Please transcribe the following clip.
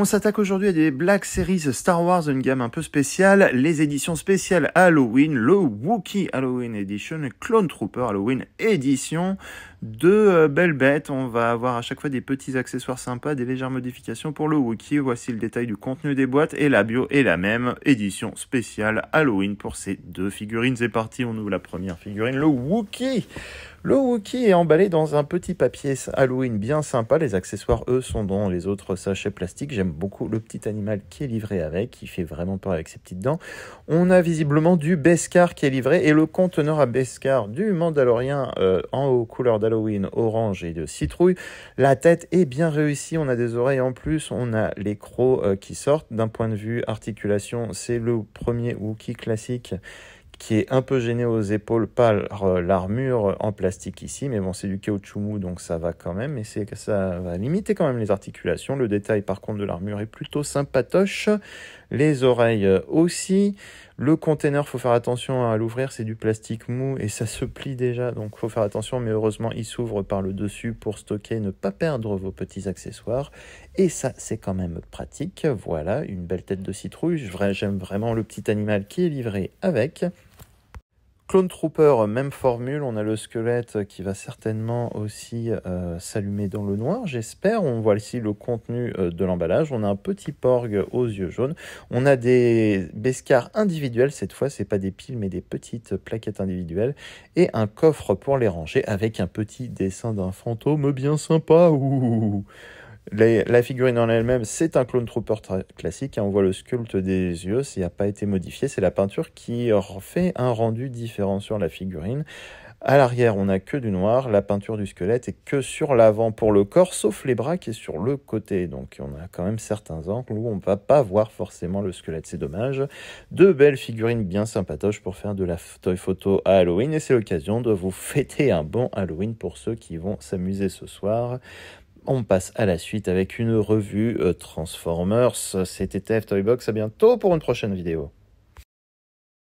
On s'attaque aujourd'hui à des Black Series Star Wars, une gamme un peu spéciale, les éditions spéciales Halloween, le Wookiee Halloween Edition, Clone Trooper Halloween Edition, deux euh, belles bêtes, on va avoir à chaque fois des petits accessoires sympas, des légères modifications pour le Wookie, Voici le détail du contenu des boîtes et la bio est la même. Édition spéciale Halloween pour ces deux figurines. C'est parti, on ouvre la première figurine, le Wookie. Le Wookie est emballé dans un petit papier Halloween bien sympa. Les accessoires, eux, sont dans les autres sachets plastiques. J'aime beaucoup le petit animal qui est livré avec, qui fait vraiment peur avec ses petites dents. On a visiblement du Beskar qui est livré et le conteneur à Beskar du Mandalorien euh, en haut couleur d Halloween orange et de citrouille. La tête est bien réussie, on a des oreilles en plus, on a les crocs euh, qui sortent. D'un point de vue articulation, c'est le premier Wookie classique qui est un peu gêné aux épaules par euh, l'armure en plastique ici, mais bon, c'est du caoutchouc mou, donc ça va quand même, et ça va limiter quand même les articulations. Le détail, par contre, de l'armure est plutôt sympatoche. Les oreilles euh, aussi. Le container, faut faire attention à l'ouvrir, c'est du plastique mou et ça se plie déjà, donc faut faire attention, mais heureusement, il s'ouvre par le dessus pour stocker, ne pas perdre vos petits accessoires. Et ça, c'est quand même pratique. Voilà, une belle tête de citrouille. J'aime vraiment le petit animal qui est livré avec. Clone Trooper, même formule, on a le squelette qui va certainement aussi euh, s'allumer dans le noir, j'espère. On voit ici le contenu euh, de l'emballage. On a un petit porg aux yeux jaunes. On a des bescars individuels, cette fois, c'est pas des piles, mais des petites plaquettes individuelles. Et un coffre pour les ranger avec un petit dessin d'un fantôme bien sympa la figurine en elle-même, c'est un clone trooper classique. Hein, on voit le sculpte des yeux, s'il n'a pas été modifié. C'est la peinture qui fait un rendu différent sur la figurine. À l'arrière, on n'a que du noir, la peinture du squelette est que sur l'avant pour le corps, sauf les bras qui est sur le côté. Donc on a quand même certains angles où on ne va pas voir forcément le squelette, c'est dommage. Deux belles figurines bien sympatoches pour faire de la toy photo à Halloween et c'est l'occasion de vous fêter un bon Halloween pour ceux qui vont s'amuser ce soir. On passe à la suite avec une revue euh, Transformers. C'était TF Toybox. À bientôt pour une prochaine vidéo.